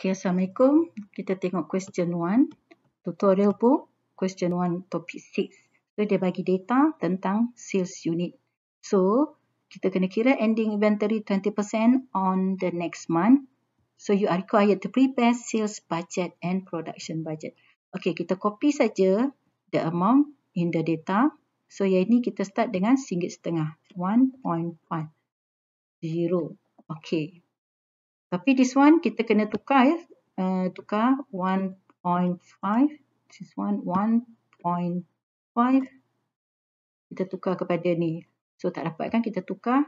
Okay, Assalamualaikum. Kita tengok question 1. Tutorial pun question 1 topik 6. So, dia bagi data tentang sales unit. So, kita kena kira ending inventory 20% on the next month. So, you are required to prepare sales budget and production budget. Okay, kita copy saja the amount in the data. So, yang ini kita start dengan RM1.5. 0. Okay. Tapi this one kita kena tukar ya. Uh, tukar 1.5. This one 1.5. Kita tukar kepada ni. So tak dapat kan kita tukar.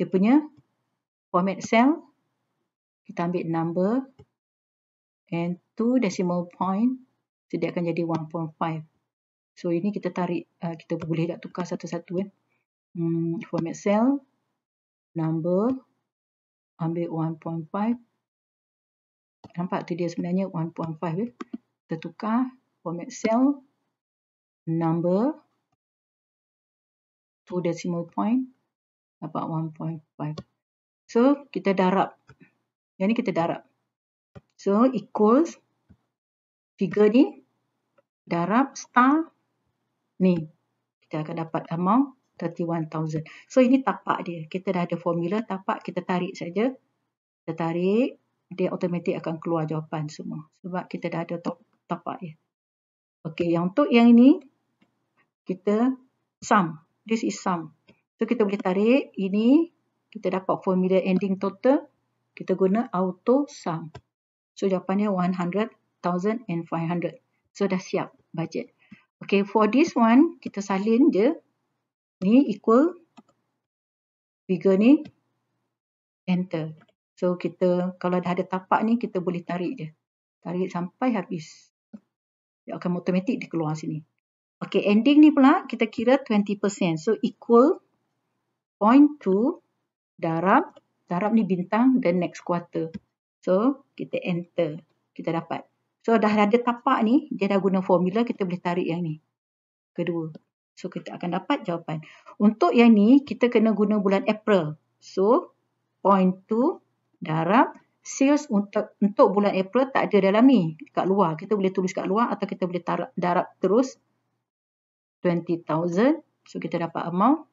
Dia punya format cell. Kita ambil number. And 2 decimal point. So dia akan jadi 1.5. So ini kita tarik. Uh, kita boleh tak tukar satu-satu kan. Hmm, format cell. Number. Number ambil 1.5 nampak tu dia sebenarnya 1.5 eh? tertukar format cell number to decimal point dapat 1.5 so kita darab yang ni kita darab so equals figure ni darab star ni kita akan dapat amount 31,000. So ini tapak dia. Kita dah ada formula tapak kita tarik saja. Kita tarik dia automatik akan keluar jawapan semua sebab kita dah ada tapak dia. Okey, yang untuk yang ini kita sum. This is sum. So kita boleh tarik ini kita dapat formula ending total. Kita guna auto sum. So jawapannya 100,500. So dah siap budget. Okay, for this one, kita salin je ni equal figure ni enter so kita kalau dah ada tapak ni kita boleh tarik dia. tarik sampai habis dia akan automatik dikeluar sini okey ending ni pula kita kira 20% so equal 0.2 darab darab ni bintang the next quarter so kita enter kita dapat so dah ada tapak ni dia dah guna formula kita boleh tarik yang ni kedua So kita akan dapat jawapan. Untuk yang ni kita kena guna bulan April. So 0.2 darab sales untuk untuk bulan April tak ada dalam ni. Kat luar kita boleh tulis kat luar atau kita boleh tarap, darab terus 20,000. So kita dapat amount.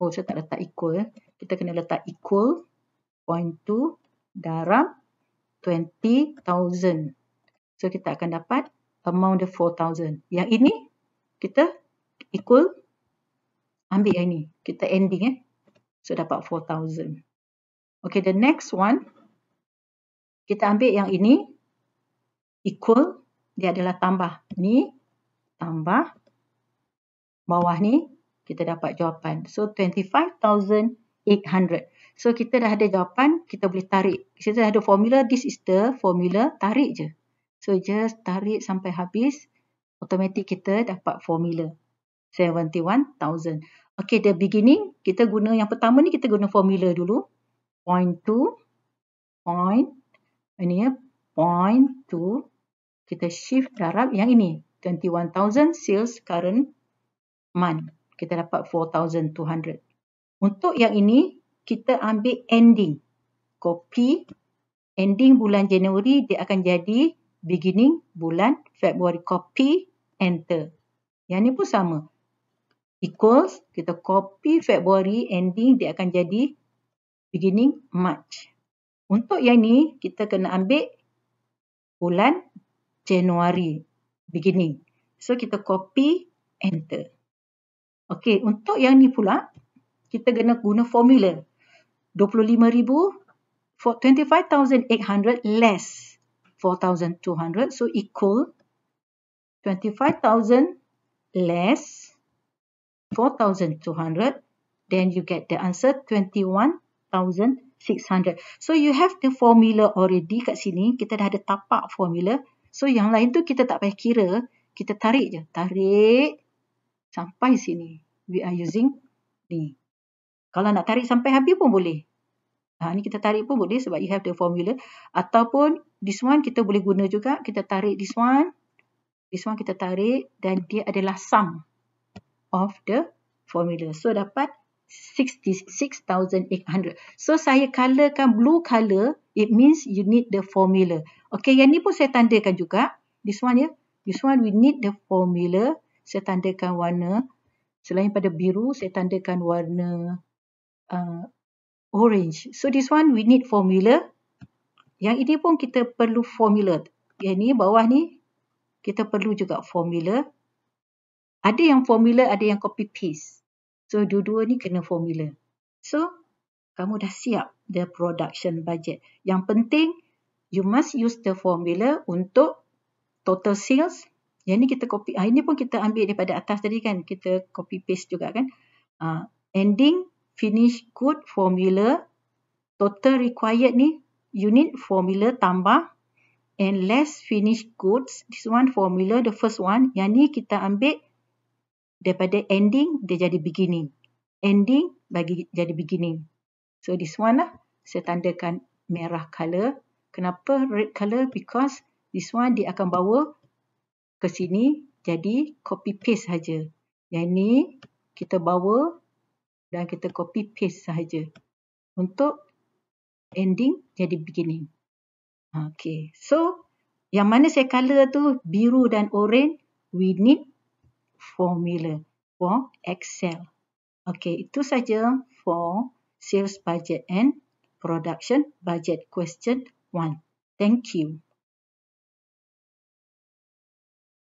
Oh saya tak letak equal. Eh. Kita kena letak equal 0.2 darab 20,000. So kita akan dapat amount the 4,000. Yang ini kita equal ambil yang ni kita ending eh so dapat 4000 okay the next one kita ambil yang ini equal dia adalah tambah ni tambah bawah ni kita dapat jawapan so 25800 so kita dah ada jawapan kita boleh tarik kita dah ada formula this is the formula tarik je so just tarik sampai habis automatik kita dapat formula 71,000. Okay, the beginning, kita guna yang pertama ni, kita guna formula dulu. 0.2, point, ini ya, 0.2, kita shift darab yang ini, 21,000 sales current month. Kita dapat 4,200. Untuk yang ini, kita ambil ending. Copy, ending bulan Januari, dia akan jadi beginning bulan Februari. Copy, enter. Yang ni pun sama equals kita copy February ending dia akan jadi beginning March. Untuk yang ni kita kena ambil bulan Januari beginning. So kita copy enter. Okey, untuk yang ni pula kita kena guna formula 25000 25800 less 4200 so equal 25000 less 4,200, then you get the answer 21,600. So you have the formula already kat sini. Kita dah ada tapak formula. So yang lain tu kita tak payah kira. Kita tarik je. Tarik sampai sini. We are using ni. Kalau nak tarik sampai habis pun boleh. Ha, ni kita tarik pun boleh sebab you have the formula. Ataupun this one kita boleh guna juga. Kita tarik this one. This one kita tarik dan dia adalah sum of the formula. So dapat 66,800. So saya colorkan blue color, it means you need the formula. Okay, yang ni pun saya tandakan juga. This one ya. Yeah. This one we need the formula. Saya tandakan warna. Selain pada biru, saya tandakan warna uh, orange. So this one we need formula. Yang ini pun kita perlu formula. Yang ni bawah ni kita perlu juga formula. Formula. Ada yang formula, ada yang copy paste. So, dua-dua ni kena formula. So, kamu dah siap the production budget. Yang penting, you must use the formula untuk total sales. Yang ni kita copy, ah, ini pun kita ambil daripada atas tadi kan. Kita copy paste juga kan. Uh, ending, finish, good, formula. Total required ni, unit formula tambah. And less finish goods. This one formula, the first one. Yang ni kita ambil daripada ending dia jadi beginning. Ending bagi jadi beginning. So this one lah saya tandakan merah colour. Kenapa red colour? Because this one dia akan bawa ke sini jadi copy paste saja. Yang ini kita bawa dan kita copy paste saja untuk ending jadi beginning. Okay, so yang mana saya color tu biru dan orange, we need formula for Excel. Okay, itu saja for sales budget and production budget question one. Thank you.